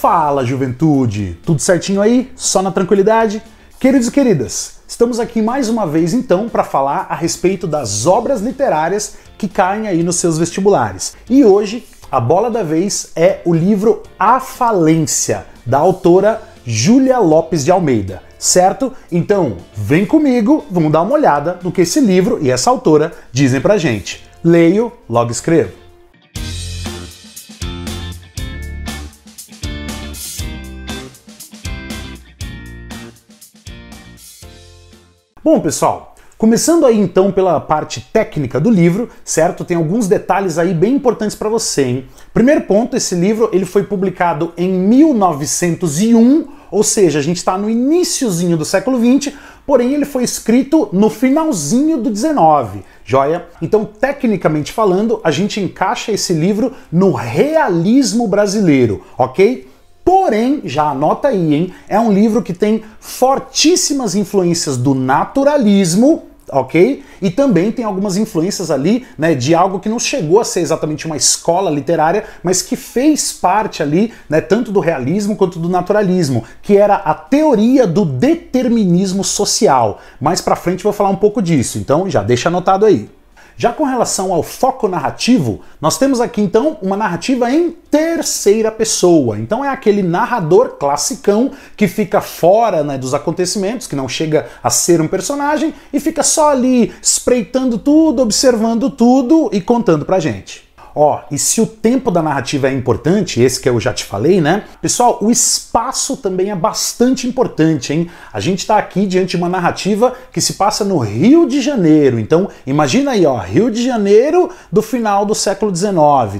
Fala, juventude! Tudo certinho aí? Só na tranquilidade? Queridos e queridas, estamos aqui mais uma vez então para falar a respeito das obras literárias que caem aí nos seus vestibulares. E hoje, a bola da vez é o livro A Falência, da autora Júlia Lopes de Almeida, certo? Então, vem comigo, vamos dar uma olhada no que esse livro e essa autora dizem pra gente. Leio, logo escrevo. Bom, pessoal, Começando aí então pela parte técnica do livro, certo? Tem alguns detalhes aí bem importantes para você, hein? Primeiro ponto, esse livro ele foi publicado em 1901, ou seja, a gente está no iníciozinho do século 20, porém ele foi escrito no finalzinho do 19, joia? Então, tecnicamente falando, a gente encaixa esse livro no realismo brasileiro, ok? Porém, já anota aí, hein? É um livro que tem fortíssimas influências do naturalismo, ok? E também tem algumas influências ali, né, de algo que não chegou a ser exatamente uma escola literária, mas que fez parte ali, né, tanto do realismo quanto do naturalismo, que era a teoria do determinismo social. Mais para frente vou falar um pouco disso, então já deixa anotado aí. Já com relação ao foco narrativo, nós temos aqui então uma narrativa em terceira pessoa. Então é aquele narrador classicão que fica fora né, dos acontecimentos, que não chega a ser um personagem e fica só ali espreitando tudo, observando tudo e contando pra gente. Ó, e se o tempo da narrativa é importante, esse que eu já te falei, né? Pessoal, o espaço também é bastante importante, hein? A gente está aqui diante de uma narrativa que se passa no Rio de Janeiro. Então, imagina aí, ó, Rio de Janeiro do final do século XIX,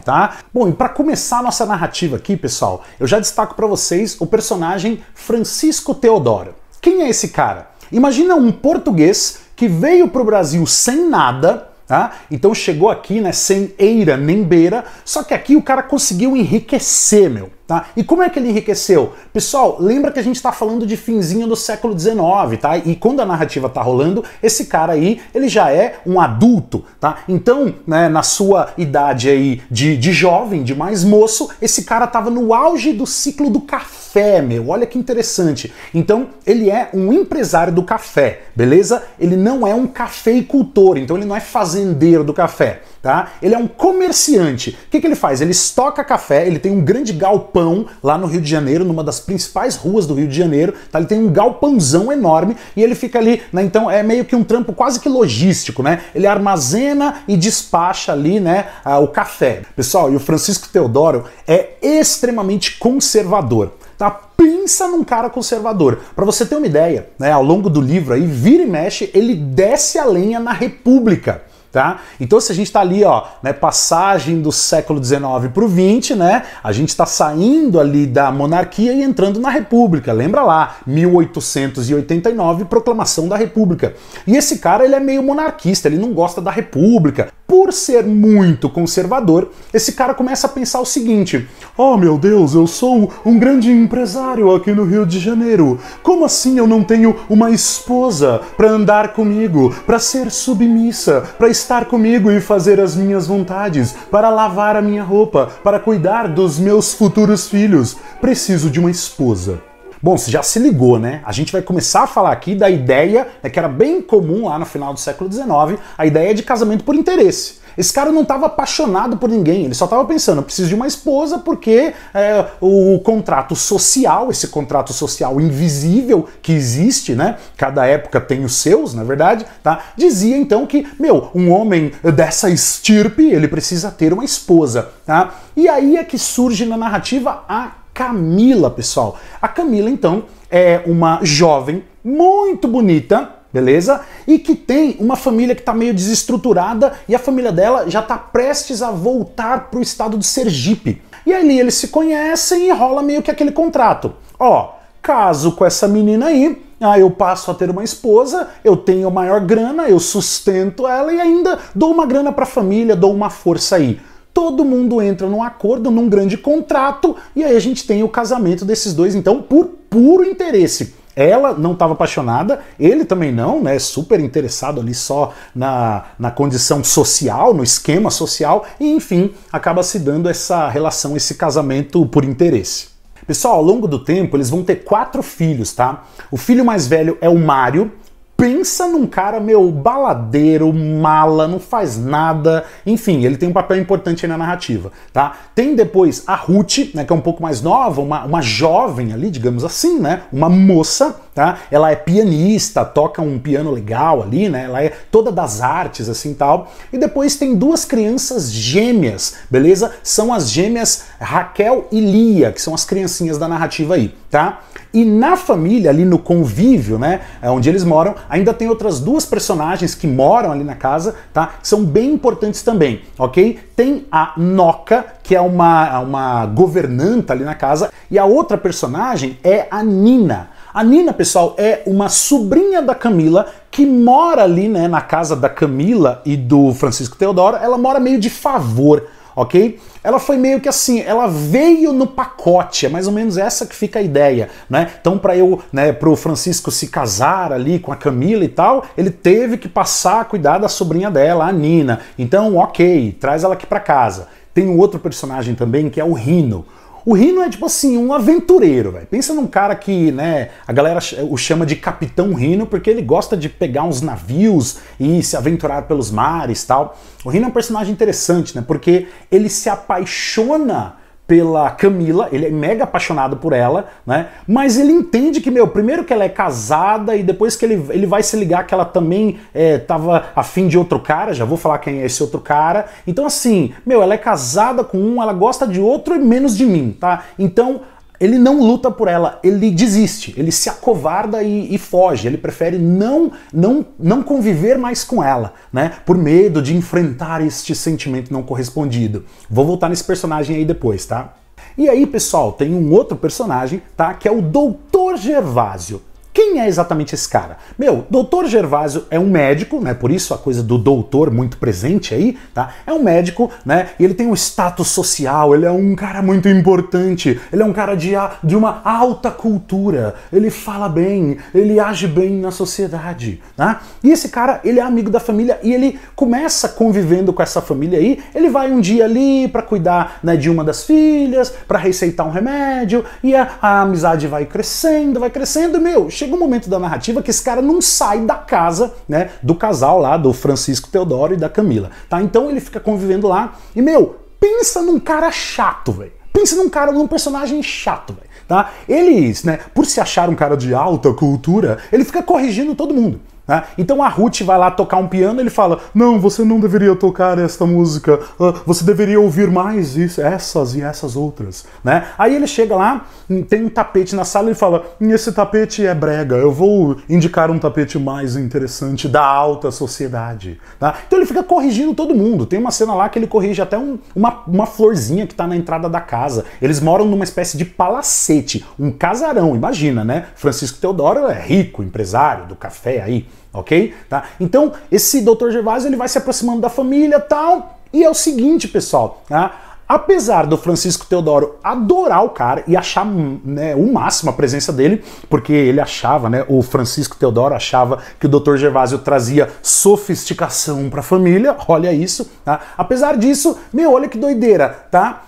tá? Bom, e para começar a nossa narrativa aqui, pessoal, eu já destaco para vocês o personagem Francisco Teodoro. Quem é esse cara? Imagina um português que veio para o Brasil sem nada, Tá? Então chegou aqui, né, sem eira nem beira, só que aqui o cara conseguiu enriquecer, meu. Tá? E como é que ele enriqueceu? Pessoal, lembra que a gente está falando de finzinho do século XIX, tá? E quando a narrativa está rolando, esse cara aí, ele já é um adulto, tá? Então, né, na sua idade aí de, de jovem, de mais moço, esse cara estava no auge do ciclo do café, meu. Olha que interessante. Então, ele é um empresário do café, beleza? Ele não é um cafeicultor, então ele não é fazendeiro do café tá? Ele é um comerciante. O que, que ele faz? Ele estoca café, ele tem um grande galpão lá no Rio de Janeiro, numa das principais ruas do Rio de Janeiro, tá? Ele tem um galpãozão enorme e ele fica ali, né? Então é meio que um trampo quase que logístico, né? Ele armazena e despacha ali, né, o café. Pessoal, e o Francisco Teodoro é extremamente conservador tá? Pensa num cara conservador. Para você ter uma ideia, né, ao longo do livro aí, vira e mexe, ele desce a lenha na República tá? Então se a gente está ali, ó, né, passagem do século XIX para o XX, né, a gente está saindo ali da monarquia e entrando na república, lembra lá, 1889, proclamação da república. E esse cara, ele é meio monarquista, ele não gosta da república, por ser muito conservador, esse cara começa a pensar o seguinte: Oh meu Deus, eu sou um grande empresário aqui no Rio de Janeiro. Como assim eu não tenho uma esposa para andar comigo, para ser submissa, para estar comigo e fazer as minhas vontades, para lavar a minha roupa, para cuidar dos meus futuros filhos? Preciso de uma esposa. Bom, você já se ligou, né? A gente vai começar a falar aqui da ideia né, que era bem comum lá no final do século XIX, a ideia de casamento por interesse. Esse cara não estava apaixonado por ninguém, ele só estava pensando, eu preciso de uma esposa porque é, o contrato social, esse contrato social invisível que existe, né? Cada época tem os seus, na verdade, tá? Dizia então que, meu, um homem dessa estirpe, ele precisa ter uma esposa, tá? E aí é que surge na narrativa a Camila, pessoal. A Camila, então, é uma jovem muito bonita, beleza? E que tem uma família que está meio desestruturada e a família dela já está prestes a voltar para o estado do Sergipe. E ali eles se conhecem e rola meio que aquele contrato. Ó, caso com essa menina aí, ah, eu passo a ter uma esposa, eu tenho maior grana, eu sustento ela e ainda dou uma grana para a família, dou uma força aí todo mundo entra num acordo, num grande contrato, e aí a gente tem o casamento desses dois, então, por puro interesse. Ela não estava apaixonada, ele também não, né? Super interessado ali só na, na condição social, no esquema social, e enfim, acaba se dando essa relação, esse casamento por interesse. Pessoal, ao longo do tempo, eles vão ter quatro filhos, tá? O filho mais velho é o Mário, pensa num cara, meu, baladeiro, mala, não faz nada. Enfim, ele tem um papel importante aí na narrativa, tá? Tem depois a Ruth, né, que é um pouco mais nova, uma, uma jovem ali, digamos assim, né? Uma moça, tá? Ela é pianista, toca um piano legal ali, né? Ela é toda das artes, assim, tal. E depois tem duas crianças gêmeas, beleza? São as gêmeas Raquel e Lia, que são as criancinhas da narrativa aí, tá? E na família, ali no convívio, né, é onde eles moram, ainda tem outras duas personagens que moram ali na casa, tá? São bem importantes também, ok? Tem a Noca, que é uma, uma governanta ali na casa, e a outra personagem é a Nina. A Nina, pessoal, é uma sobrinha da Camila que mora ali, né, na casa da Camila e do Francisco Teodoro. Ela mora meio de favor ok? Ela foi meio que assim, ela veio no pacote, é mais ou menos essa que fica a ideia, né? Então para eu, né, o Francisco se casar ali com a Camila e tal, ele teve que passar a cuidar da sobrinha dela, a Nina. Então, ok, traz ela aqui para casa. Tem um outro personagem também que é o Rino. O Rino é tipo assim, um aventureiro, velho. Pensa num cara que, né, a galera o chama de Capitão Rino porque ele gosta de pegar uns navios e se aventurar pelos mares tal. O Rino é um personagem interessante, né? Porque ele se apaixona pela Camila, ele é mega apaixonado por ela, né? Mas ele entende que, meu, primeiro que ela é casada e depois que ele, ele vai se ligar que ela também é, tava afim de outro cara, já vou falar quem é esse outro cara. Então, assim, meu, ela é casada com um, ela gosta de outro e menos de mim, tá? Então, ele não luta por ela, ele desiste, ele se acovarda e, e, foge, ele prefere não, não, não conviver mais com ela, né? Por medo de enfrentar este sentimento não correspondido. Vou voltar nesse personagem aí depois, tá? E aí, pessoal, tem um outro personagem, tá? Que é o Doutor Gervásio. Quem é exatamente esse cara? Meu, doutor Gervásio é um médico, né? Por isso a coisa do doutor muito presente aí, tá? É um médico, né? E ele tem um status social, ele é um cara muito importante, ele é um cara de, de uma alta cultura, ele fala bem, ele age bem na sociedade, tá? E esse cara, ele é amigo da família e ele começa convivendo com essa família aí, ele vai um dia ali para cuidar, né, de uma das filhas, para receitar um remédio, e a, a amizade vai crescendo, vai crescendo, meu, chega chega um momento da narrativa que esse cara não sai da casa, né, do casal lá, do Francisco Teodoro e da Camila, tá? Então ele fica convivendo lá e, meu, pensa num cara chato, velho. Pensa num cara, num personagem chato, velho. Tá? Eles, né, por se achar um cara de alta cultura, ele fica corrigindo todo mundo. Né? Então a Ruth vai lá tocar um piano, e ele fala: Não, você não deveria tocar esta música, ah, você deveria ouvir mais isso, essas e essas outras. Né? Aí ele chega lá, hum, tem um tapete na sala e fala: hum, Esse tapete é brega, eu vou indicar um tapete mais interessante da alta sociedade. Tá? Então ele fica corrigindo todo mundo. Tem uma cena lá que ele corrige até um, uma, uma florzinha que está na entrada da casa. Eles moram numa espécie de palacete, um casarão, imagina, né? Francisco Teodoro é rico, empresário do café aí ok? Tá? Então, esse Dr. Gervásio ele vai se aproximando da família tal. E é o seguinte, pessoal, tá? Apesar do Francisco Teodoro adorar o cara e achar né, o máximo a presença dele, porque ele achava, né, o Francisco Teodoro achava que o Dr. Gervásio trazia sofisticação para a família, olha isso, tá? Apesar disso, meu, olha que doideira, tá?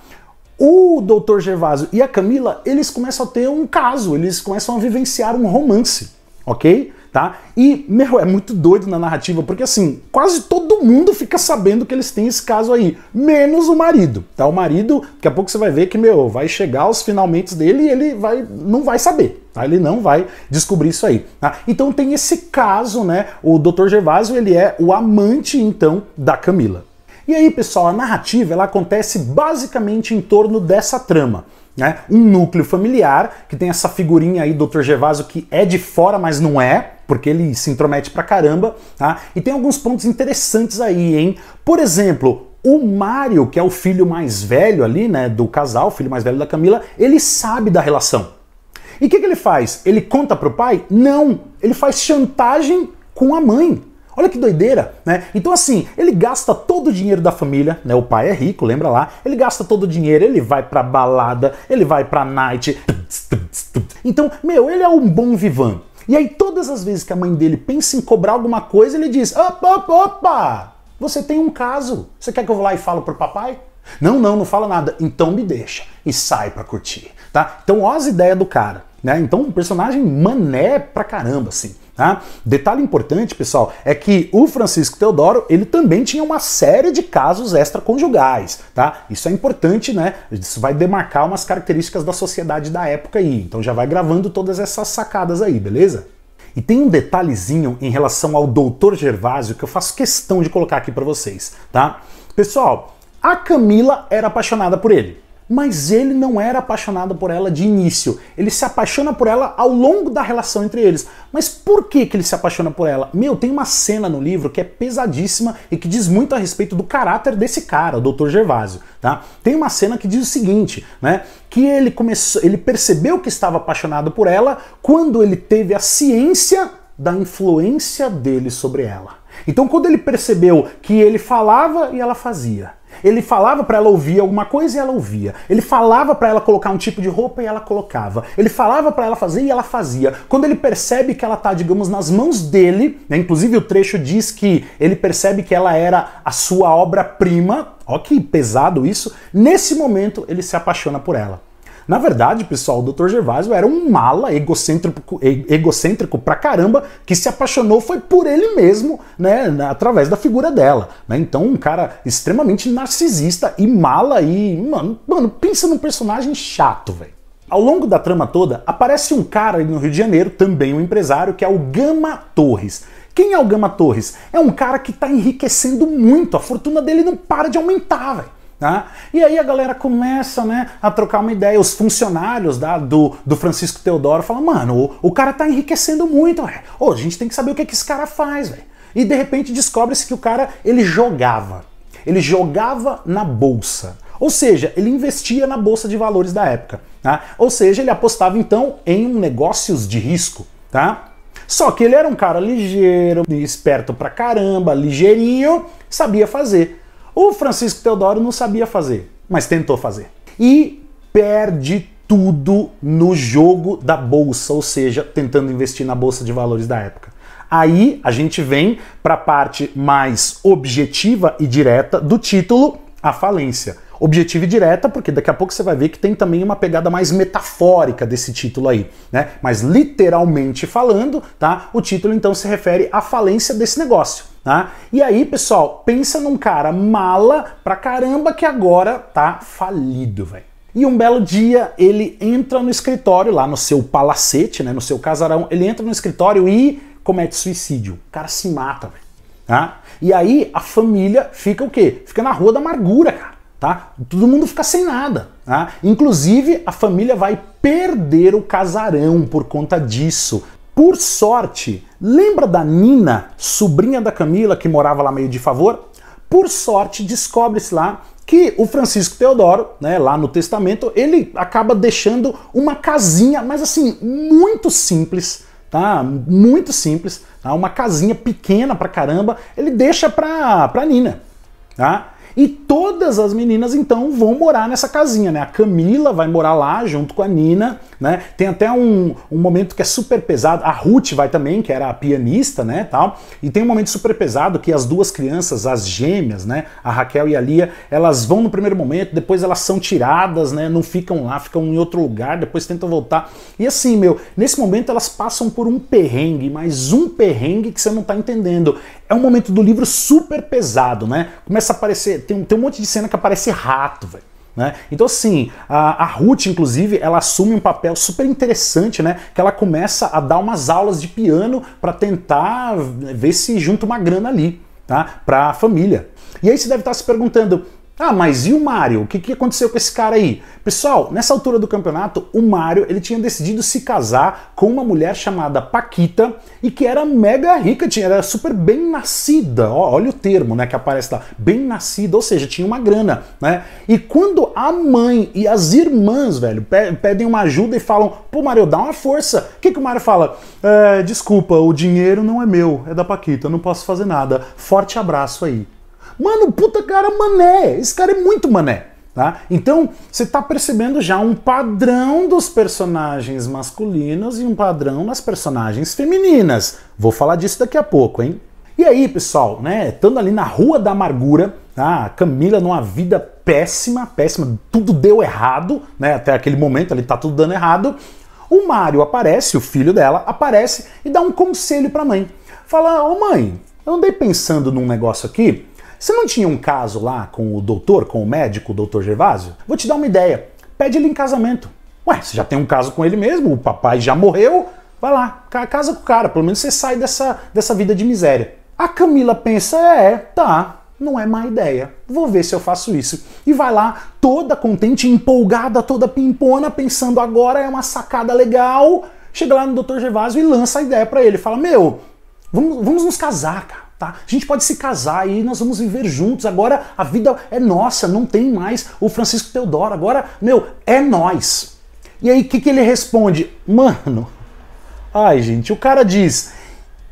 O Dr. Gervásio e a Camila, eles começam a ter um caso, eles começam a vivenciar um romance, ok? tá? E, meu, é muito doido na narrativa, porque assim, quase todo mundo fica sabendo que eles têm esse caso aí, menos o marido, tá? O marido, daqui a pouco você vai ver que, meu, vai chegar os finalmente dele e ele vai, não vai saber, tá? Ele não vai descobrir isso aí, tá? Então tem esse caso, né? O Dr. Gervásio, ele é o amante, então, da Camila. E aí, pessoal, a narrativa, ela acontece basicamente em torno dessa trama. Né? Um núcleo familiar, que tem essa figurinha aí, Dr. Gervásio, que é de fora, mas não é, porque ele se intromete pra caramba, tá? E tem alguns pontos interessantes aí, hein? Por exemplo, o Mário, que é o filho mais velho ali, né, do casal, o filho mais velho da Camila, ele sabe da relação. E o que, que, ele faz? Ele conta pro pai? Não, ele faz chantagem com a mãe. Olha que doideira, né? Então assim, ele gasta todo o dinheiro da família, né? O pai é rico, lembra lá? Ele gasta todo o dinheiro, ele vai pra balada, ele vai pra night. Então, meu, ele é um bom vivante. E aí, todas as vezes que a mãe dele pensa em cobrar alguma coisa, ele diz: opa, opa, opa! Você tem um caso. Você quer que eu vá lá e falo pro papai? Não, não, não fala nada. Então me deixa e sai pra curtir, tá? Então, ó as ideias do cara, né? Então, um personagem mané pra caramba, assim. Tá? Detalhe importante, pessoal, é que o Francisco Teodoro ele também tinha uma série de casos extraconjugais, tá? Isso é importante, né? Isso vai demarcar umas características da sociedade da época aí. Então já vai gravando todas essas sacadas aí, beleza? E tem um detalhezinho em relação ao Doutor Gervásio que eu faço questão de colocar aqui para vocês, tá? Pessoal, a Camila era apaixonada por ele mas ele não era apaixonado por ela de início. Ele se apaixona por ela ao longo da relação entre eles. Mas por que, que ele se apaixona por ela? Meu, tem uma cena no livro que é pesadíssima e que diz muito a respeito do caráter desse cara, o Dr. Gervásio, tá? Tem uma cena que diz o seguinte, né? Que ele começou, ele percebeu que estava apaixonado por ela quando ele teve a ciência da influência dele sobre ela. Então, quando ele percebeu que ele falava e ela fazia, ele falava para ela ouvir alguma coisa e ela ouvia. Ele falava para ela colocar um tipo de roupa e ela colocava. Ele falava para ela fazer e ela fazia. Quando ele percebe que ela tá, digamos, nas mãos dele, né? inclusive o trecho diz que ele percebe que ela era a sua obra-prima. Ó, que pesado isso. Nesse momento ele se apaixona por ela. Na verdade, pessoal, o Dr. Gervásio era um mala egocêntrico, egocêntrico pra caramba que se apaixonou foi por ele mesmo, né, através da figura dela. Né? Então, um cara extremamente narcisista e mala e, mano, mano pensa num personagem chato, velho. Ao longo da trama toda, aparece um cara ali no Rio de Janeiro, também um empresário, que é o Gama Torres. Quem é o Gama Torres? É um cara que tá enriquecendo muito, a fortuna dele não para de aumentar, velho. Tá? E aí a galera começa né, a trocar uma ideia. Os funcionários da, tá, do, do Francisco Teodoro falam: mano, o, o cara tá enriquecendo muito. Véio. Oh, a gente tem que saber o que, é que esse cara faz. E de repente descobre-se que o cara ele jogava. Ele jogava na bolsa. Ou seja, ele investia na bolsa de valores da época. Tá? Ou seja, ele apostava então em negócios de risco. Tá? Só que ele era um cara ligeiro, esperto pra caramba, ligeirinho, sabia fazer. O Francisco Teodoro não sabia fazer, mas tentou fazer. E perde tudo no jogo da bolsa, ou seja, tentando investir na bolsa de valores da época. Aí a gente vem para a parte mais objetiva e direta do título, a falência. Objetiva e direta, porque daqui a pouco você vai ver que tem também uma pegada mais metafórica desse título aí, né? Mas literalmente falando, tá? O título então se refere à falência desse negócio. Tá? E aí, pessoal, pensa num cara mala pra caramba que agora tá falido, velho. E um belo dia ele entra no escritório, lá no seu palacete, né, no seu casarão, ele entra no escritório e comete suicídio. O cara se mata, velho. Tá? E aí a família fica o quê? Fica na rua da amargura, cara. Tá? Todo mundo fica sem nada. Tá? Inclusive, a família vai perder o casarão por conta disso. Por sorte, Lembra da Nina, sobrinha da Camila, que morava lá meio de favor? Por sorte, descobre-se lá que o Francisco Teodoro, né, lá no testamento, ele acaba deixando uma casinha, mas assim, muito simples, tá? Muito simples, tá? Uma casinha pequena pra caramba, ele deixa pra, pra Nina, tá? E todas as meninas então vão morar nessa casinha, né? A Camila vai morar lá junto com a Nina, né? Tem até um, um momento que é super pesado. A Ruth vai também, que era a pianista, né? Tal. E tem um momento super pesado que as duas crianças, as gêmeas, né? A Raquel e a Lia, elas vão no primeiro momento, depois elas são tiradas, né? Não ficam lá, ficam em outro lugar, depois tentam voltar. E assim, meu, nesse momento elas passam por um perrengue, mas um perrengue que você não tá entendendo. É um momento do livro super pesado, né? Começa a aparecer tem, tem um monte de cena que aparece rato, velho. Né? Então, assim, a, a, Ruth, inclusive, ela assume um papel super interessante, né? Que ela começa a dar umas aulas de piano para tentar ver se junta uma grana ali, tá? Para a família. E aí você deve estar se perguntando, ah, mas e o Mário? O que, que aconteceu com esse cara aí? Pessoal, nessa altura do campeonato, o Mário ele tinha decidido se casar com uma mulher chamada Paquita e que era mega rica, tinha, era super bem nascida. Ó, olha o termo né, que aparece lá, bem nascida, ou seja, tinha uma grana, né? E quando a mãe e as irmãs, velho, pedem uma ajuda e falam, pô, Mário, dá uma força. O que, que o Mário fala? É, desculpa, o dinheiro não é meu, é da Paquita, eu não posso fazer nada. Forte abraço aí. Mano, puta cara mané. Esse cara é muito mané. Tá? Então, você está percebendo já um padrão dos personagens masculinos e um padrão nas personagens femininas. Vou falar disso daqui a pouco, hein? E aí, pessoal, né? Estando ali na Rua da Amargura, tá? A Camila numa vida péssima, péssima, tudo deu errado, né? Até aquele momento ali tá tudo dando errado. O Mário aparece, o filho dela aparece e dá um conselho para a mãe. Fala: "Ô mãe, eu andei pensando num negócio aqui você não tinha um caso lá com o doutor, com o médico, o doutor Gervásio? Vou te dar uma ideia. Pede ele em casamento. Ué, você já tem um caso com ele mesmo, o papai já morreu, vai lá, casa com o cara, pelo menos você sai dessa, dessa vida de miséria. A Camila pensa, é, é, tá, não é má ideia. Vou ver se eu faço isso. E vai lá, toda contente, empolgada, toda pimpona, pensando agora é uma sacada legal. Chega lá no Dr. Gervásio e lança a ideia para ele. Fala: Meu, vamos, vamos nos casar, cara. Tá? A gente pode se casar e nós vamos viver juntos. Agora a vida é nossa, não tem mais o Francisco Teodoro. Agora, meu, é nós. E aí o que, que ele responde? Mano, ai gente, o cara diz: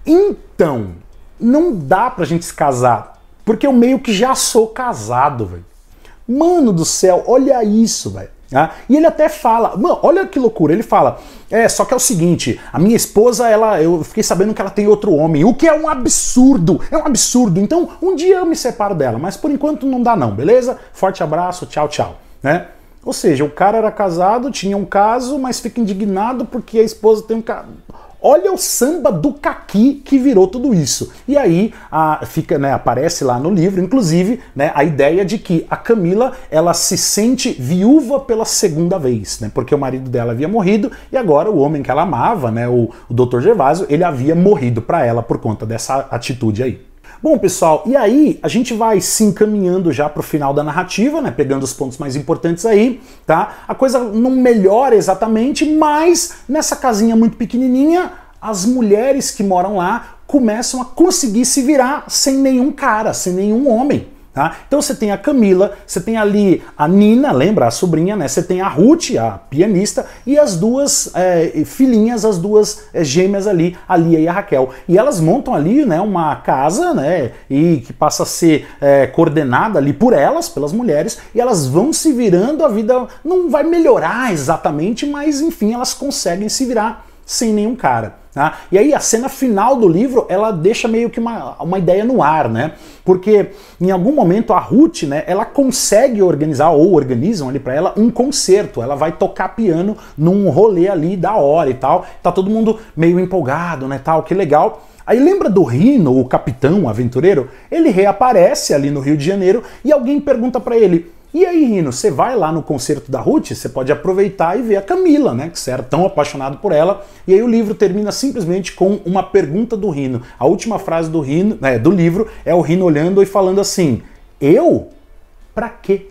então, não dá pra gente se casar, porque eu meio que já sou casado, velho. Mano do céu, olha isso, velho. Ah, e ele até fala, mano, olha que loucura, ele fala, é, só que é o seguinte, a minha esposa, ela, eu fiquei sabendo que ela tem outro homem, o que é um absurdo, é um absurdo, então um dia eu me separo dela, mas por enquanto não dá não, beleza? Forte abraço, tchau, tchau, né? Ou seja, o cara era casado, tinha um caso, mas fica indignado porque a esposa tem um caso. Olha o samba do caqui que virou tudo isso. E aí a, fica, né, aparece lá no livro, inclusive, né, a ideia de que a Camila ela se sente viúva pela segunda vez, né, porque o marido dela havia morrido e agora o homem que ela amava, né, o, o Dr. Gervásio, ele havia morrido para ela por conta dessa atitude aí. Bom, pessoal, e aí a gente vai se encaminhando já para o final da narrativa, né? Pegando os pontos mais importantes aí, tá? A coisa não melhora exatamente, mas nessa casinha muito pequenininha, as mulheres que moram lá começam a conseguir se virar sem nenhum cara, sem nenhum homem. Tá? Então você tem a Camila, você tem ali a Nina, lembra? A sobrinha, né? Você tem a Ruth, a pianista, e as duas é, filhinhas, as duas é, gêmeas ali, a Lia e a Raquel. E elas montam ali né, uma casa, né? E que passa a ser é, coordenada ali por elas, pelas mulheres, e elas vão se virando, a vida não vai melhorar exatamente, mas enfim, elas conseguem se virar sem nenhum cara. tá? E aí a cena final do livro ela deixa meio que uma, uma ideia no ar, né? Porque em algum momento a Ruth, né, ela consegue organizar ou organizam ali para ela um concerto. Ela vai tocar piano num rolê ali da hora e tal. Tá todo mundo meio empolgado, né? Tal, que legal. Aí lembra do Rino, o capitão aventureiro? Ele reaparece ali no Rio de Janeiro e alguém pergunta para ele: e aí, Rino, você vai lá no concerto da Ruth, você pode aproveitar e ver a Camila, né? Que você era tão apaixonado por ela. E aí o livro termina simplesmente com uma pergunta do Rino. A última frase do Rino, né? do livro, é o Rino olhando e falando assim: Eu? Pra quê?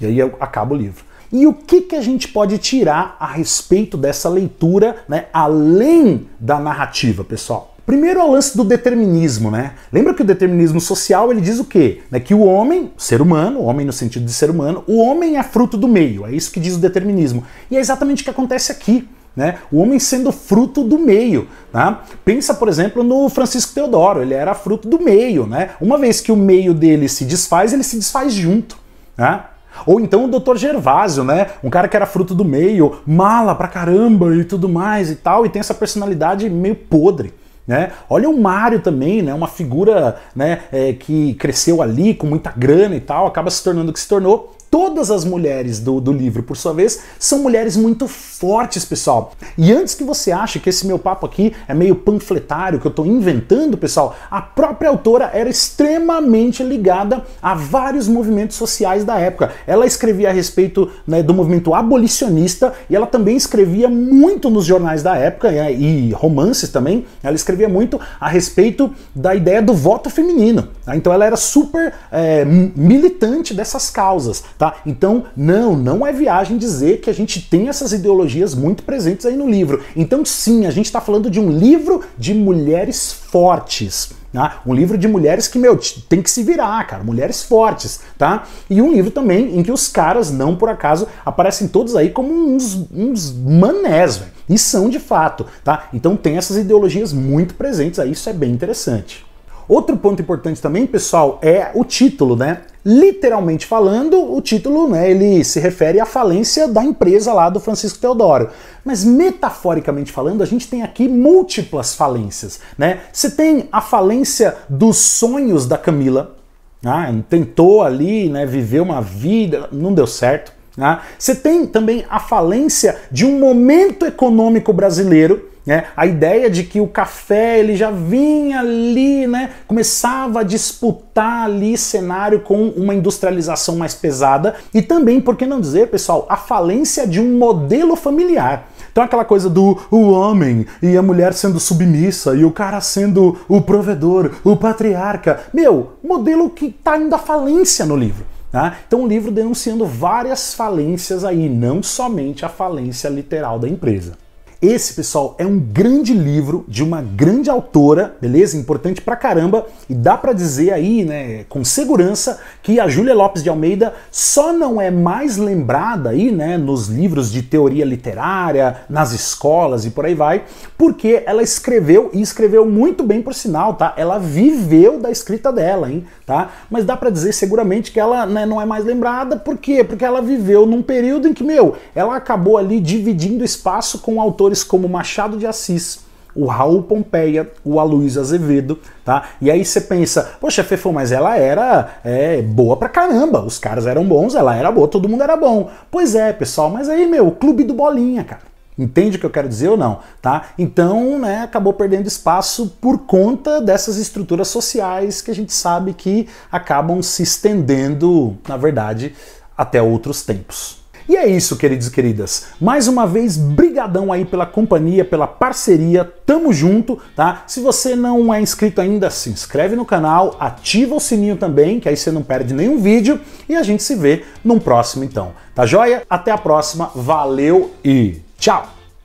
E aí acaba o livro. E o que, que a gente pode tirar a respeito dessa leitura, né, além da narrativa, pessoal? Primeiro é o lance do determinismo, né? Lembra que o determinismo social ele diz o quê? Né, que o homem, ser humano, o homem no sentido de ser humano, o homem é fruto do meio. É isso que diz o determinismo. E é exatamente o que acontece aqui. Né? O homem sendo fruto do meio. Tá? Pensa, por exemplo, no Francisco Teodoro, ele era fruto do meio. Né? Uma vez que o meio dele se desfaz, ele se desfaz junto. Né? Ou então o Dr. Gervásio, né? Um cara que era fruto do meio, mala pra caramba e tudo mais e tal, e tem essa personalidade meio podre. Né? Olha o Mário também, né? uma figura né, é, que cresceu ali com muita grana e tal, acaba se tornando o que se tornou Todas as mulheres do, do livro, por sua vez, são mulheres muito fortes, pessoal. E antes que você ache que esse meu papo aqui é meio panfletário, que eu estou inventando, pessoal, a própria autora era extremamente ligada a vários movimentos sociais da época. Ela escrevia a respeito né, do movimento abolicionista e ela também escrevia muito nos jornais da época né, e romances também. Ela escrevia muito a respeito da ideia do voto feminino. Né. Então ela era super é, militante dessas causas tá? Então, não, não é viagem dizer que a gente tem essas ideologias muito presentes aí no livro. Então, sim, a gente está falando de um livro de mulheres fortes. Tá? Um livro de mulheres que, meu, tem que se virar, cara, mulheres fortes, tá? E um livro também em que os caras, não por acaso, aparecem todos aí como uns, uns manés, E são de fato, tá? Então tem essas ideologias muito presentes aí, isso é bem interessante. Outro ponto importante também, pessoal, é o título, né? Literalmente falando, o título né, ele se refere à falência da empresa lá do Francisco Teodoro. Mas metaforicamente falando, a gente tem aqui múltiplas falências. Né? Você tem a falência dos sonhos da Camila. Ah, tentou ali né, viver uma vida, não deu certo. Né? você tem também a falência de um momento econômico brasileiro né? A ideia de que o café ele já vinha ali, né? começava a disputar ali cenário com uma industrialização mais pesada e também, por que não dizer, pessoal, a falência de um modelo familiar. Então aquela coisa do o homem e a mulher sendo submissa e o cara sendo o provedor, o patriarca. Meu, modelo que está indo à falência no livro. Tá? Então, um livro denunciando várias falências aí, não somente a falência literal da empresa. Esse, pessoal, é um grande livro de uma grande autora, beleza? Importante pra caramba e dá pra dizer aí, né, com segurança que a Júlia Lopes de Almeida só não é mais lembrada aí, né, nos livros de teoria literária, nas escolas e por aí vai, porque ela escreveu e escreveu muito bem por sinal, tá? Ela viveu da escrita dela, hein, tá? Mas dá para dizer seguramente que ela né, não é mais lembrada, por quê? Porque ela viveu num período em que, meu, ela acabou ali dividindo espaço com autores autores como Machado de Assis, o Raul Pompeia, o Aloysio Azevedo, tá? E aí você pensa, poxa, Fefão, mas ela era é, boa pra caramba, os caras eram bons, ela era boa, todo mundo era bom. Pois é, pessoal, mas aí, meu, clube do bolinha, cara. Entende o que eu quero dizer ou não, tá? Então, né, acabou perdendo espaço por conta dessas estruturas sociais que a gente sabe que acabam se estendendo, na verdade, até outros tempos. E é isso, queridos e queridas. Mais uma vez, brigadão aí pela companhia, pela parceria. Tamo junto, tá? Se você não é inscrito ainda, se inscreve no canal, ativa o sininho também, que aí você não perde nenhum vídeo e a gente se vê num próximo então. Tá joia? Até a próxima. Valeu e tchau.